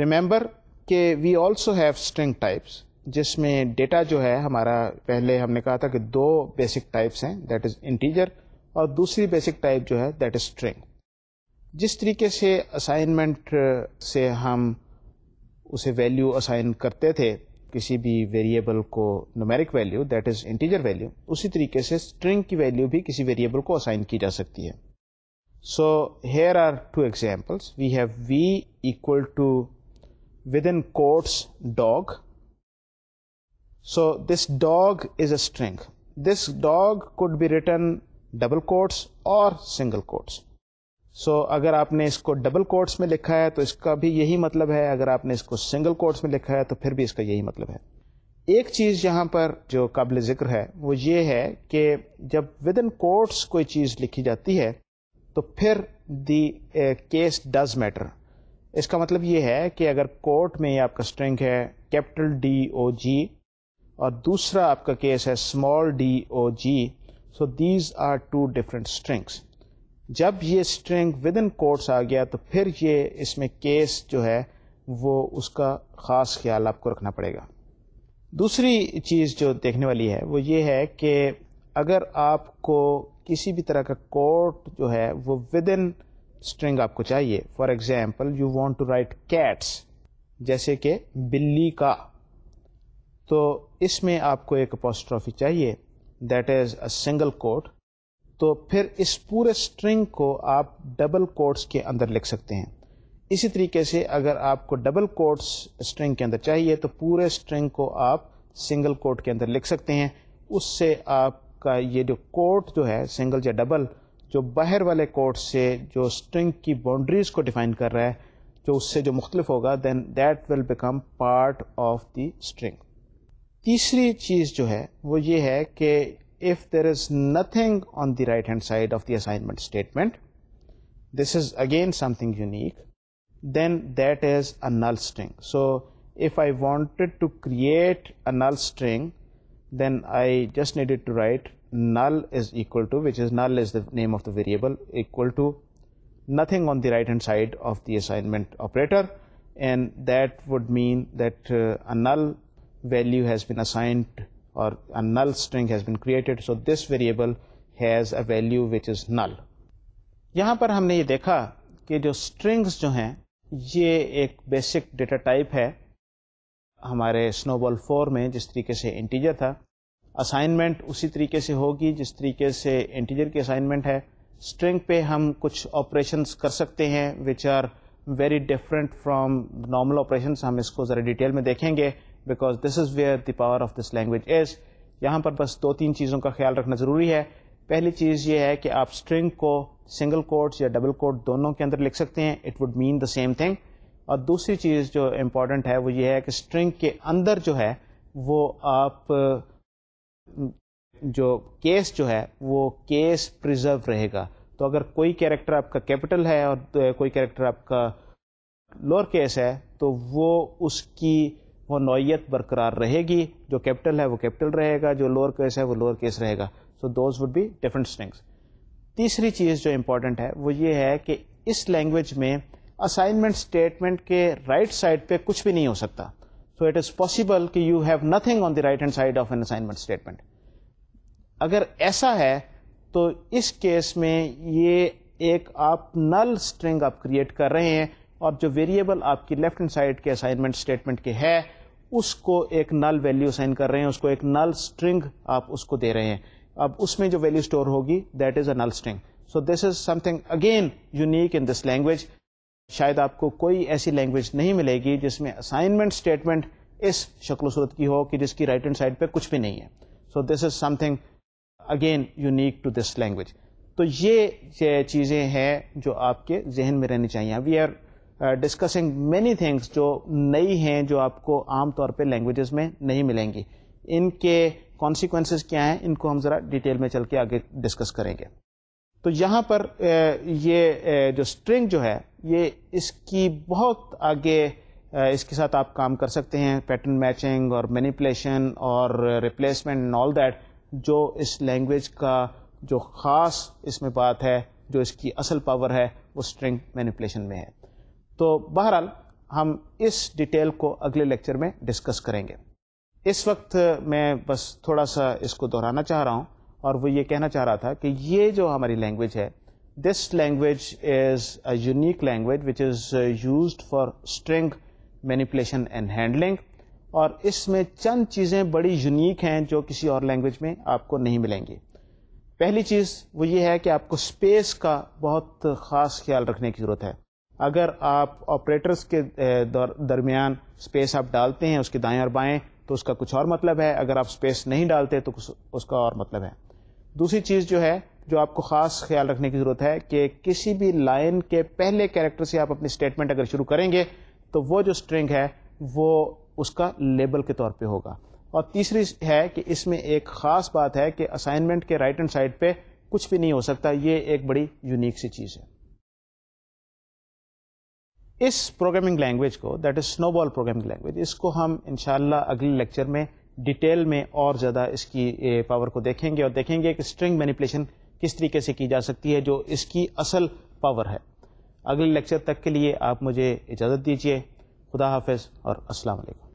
रिमेंबर कि we also have string types जिसमें डेटा जो है हमारा पहले हमने कहा था कि दो बेसिक टाइप्स हैं दैट इज़ इंटीजर और दूसरी बेसिक टाइप जो है दैट इज़ स्ट्रिंग जिस तरीके से असाइनमेंट uh, से हम उसे वैल्यू असाइन करते थे किसी भी वेरिएबल को numeric value that is integer value उसी तरीके से स्ट्रिंग की वैल्यू भी किसी वेरिएबल को असाइन की जा सकती है so here are two examples we have we equal to within quotes dog so this dog is a string this dog could be return double quotes और single quotes so so, अगर आपने इसको double quotes में लिखा है तो इसका भी यही मतलब है अगर आपने इसको सिंगल कोट्स में लिखा है तो फिर भी इसका यही मतलब है एक चीज़ यहाँ पर जो काबिल ज़िक्र है वो ये है कि जब विद इन कोट्स कोई चीज़ लिखी जाती है तो फिर दी केस डज मैटर इसका मतलब ये है कि अगर कोर्ट में आपका स्ट्रिंग है कैपिटल डी ओ जी और दूसरा आपका केस है small D O G so these are two different strings जब ये स्ट्रिंग विद इन कोर्ट्स आ गया तो फिर ये इसमें केस जो है वो उसका ख़ास ख्याल आपको रखना पड़ेगा दूसरी चीज़ जो देखने वाली है वो ये है कि अगर आपको किसी भी तरह का कोर्ट जो है वो विद इन स्ट्रिंग आपको चाहिए for example you want to write cats जैसे कि बिल्ली का तो इसमें आपको एक अपोस्ट्रॉफी चाहिए that is a single quote तो फिर इस पूरे स्ट्रिंग को आप डबल कोट्स के अंदर लिख सकते हैं इसी तरीके से अगर आपको डबल कोट्स स्ट्रिंग के अंदर चाहिए तो पूरे स्ट्रिंग को आप सिंगल कोट के अंदर लिख सकते हैं उससे आपका ये जो कोट जो है सिंगल या डबल जो बाहर वाले कोट से जो स्ट्रिंग की बाउंड्रीज को डिफाइन कर रहा है जो उससे जो मुख्तलिफ होगा then that will become part of the string तीसरी चीज़ जो है वो ये है कि if there is nothing on the right hand side of the assignment statement this is again something unique then that is a null string so if I wanted to create a null string then I just needed to write null is equal to which is null is the name of the variable equal to nothing on the right hand side of the assignment operator and that would mean that uh, a null value has been assigned or a null string has been created so this variable has a value which is null यहाँ पर हमने ये देखा कि जो strings जो हैं ये एक basic data type है हमारे snowball 4 में जिस तरीके से integer था असाइनमेंट उसी तरीके से होगी जिस तरीके से इंटीजर की असाइनमेंट है स्ट्रिंग पे हम कुछ ऑपरेशंस कर सकते हैं which are very different from normal operations हम इसको ज़रा डिटेल में देखेंगे because this is where the power of this language is यहाँ पर बस दो तीन चीज़ों का ख्याल रखना ज़रूरी है पहली चीज़ ये है कि आप स्ट्रिंग को सिंगल कोट्स या डबल कोट दोनों के अंदर लिख सकते हैं it would mean the same thing और दूसरी चीज़ जो इम्पॉर्टेंट है वो ये है कि स्ट्रिंग के अंदर जो है वो आप जो केस जो है वो केस प्रिजर्व रहेगा तो अगर कोई कैरेक्टर आपका कैपिटल है और तो कोई कैरेक्टर आपका लोअर केस है तो वो उसकी वो नौीयत बरकरार रहेगी जो कैपिटल है वो कैपिटल रहेगा जो लोअर केस है वो लोअर केस रहेगा so those would be different strings तीसरी चीज़ जो इम्पोर्टेंट है वो ये है कि इस लैंग्वेज में असाइनमेंट स्टेटमेंट के राइट साइड पे कुछ भी नहीं हो सकता सो इट इज़ पॉसिबल कि you have nothing on the right hand side of an assignment statement अगर ऐसा है तो इस केस में ये एक आप नल स्ट्रिंग आप क्रिएट कर रहे हैं और जो वेरिएबल आपकी लेफ्ट हैंड साइड के असाइनमेंट स्टेटमेंट के है उसको एक नल वैल्यू साइन कर रहे हैं उसको एक नल स्ट्रिंग आप उसको दे रहे हैं अब उसमें जो वैल्यू स्टोर होगी that is a null string so this is something again unique in this language शायद आपको कोई ऐसी लैंग्वेज नहीं मिलेगी जिसमें असाइनमेंट स्टेटमेंट इस शक्ल सूरत की हो कि जिसकी राइट हैंड साइड पे कुछ भी नहीं है so this is something again unique to this language तो ये चीज़ें हैं जो आपके जहन में रहनी चाहिए we are discussing many things जो नई हैं जो आपको आमतौर पे लैंग्वेजेस में नहीं मिलेंगी इनके कॉन्सिक्वेंसेस क्या हैं इनको हम ज़रा डिटेल में चल के आगे डिस्कस करेंगे तो यहाँ पर uh, ये uh, जो स्ट्रिंग जो है ये इसकी बहुत आगे uh, इसके साथ आप काम कर सकते हैं पैटर्न मैचिंग और मैनिपुलेशन और रिप्लेसमेंट एंड ऑल दैट जो इस लैंग्वेज का जो ख़ास इसमें बात है जो इसकी असल पावर है वो स्ट्रिंग मैनिपुलेशन में है तो बहरहाल हम इस डिटेल को अगले लेक्चर में डिस्कस करेंगे इस वक्त मैं बस थोड़ा सा इसको दोहराना चाह रहा हूँ और वो ये कहना चाह रहा था कि ये जो हमारी लैंग्वेज है this language is a unique language which is uh, used for string manipulation and handling और इसमें चंद चीज़ें बड़ी यूनिक हैं जो किसी और लैंग्वेज में आपको नहीं मिलेंगी पहली चीज़ वो ये है कि आपको स्पेस का बहुत ख़ास ख्याल रखने की ज़रूरत है अगर आप ऑपरेटर्स के दरमियान स्पेस आप डालते हैं उसके दाएं और बाएं तो उसका कुछ और मतलब है अगर आप स्पेस नहीं डालते तो उसका और मतलब है दूसरी चीज़ जो है जो आपको ख़ास ख्याल रखने की ज़रूरत है कि किसी भी लाइन के पहले कैरेक्टर से आप अपनी स्टेटमेंट अगर शुरू करेंगे तो वो जो स्ट्रिंग है वो उसका लेबल के तौर पे होगा और तीसरी है कि इसमें एक ख़ास बात है कि असाइनमेंट के राइट हैंड साइड पे कुछ भी नहीं हो सकता ये एक बड़ी यूनिक सी चीज़ है इस प्रोग्रामिंग लैंग्वेज को that is snowball programming language इसको हम इनशाला अगले लेक्चर में डिटेल में और ज़्यादा इसकी पावर को देखेंगे और देखेंगे कि स्ट्रिंग मैनिपुलेशन किस तरीके से की जा सकती है जो इसकी असल पावर है अगले लेक्चर तक के लिए आप मुझे इजाज़त दीजिए खुदा हाफ और असलकम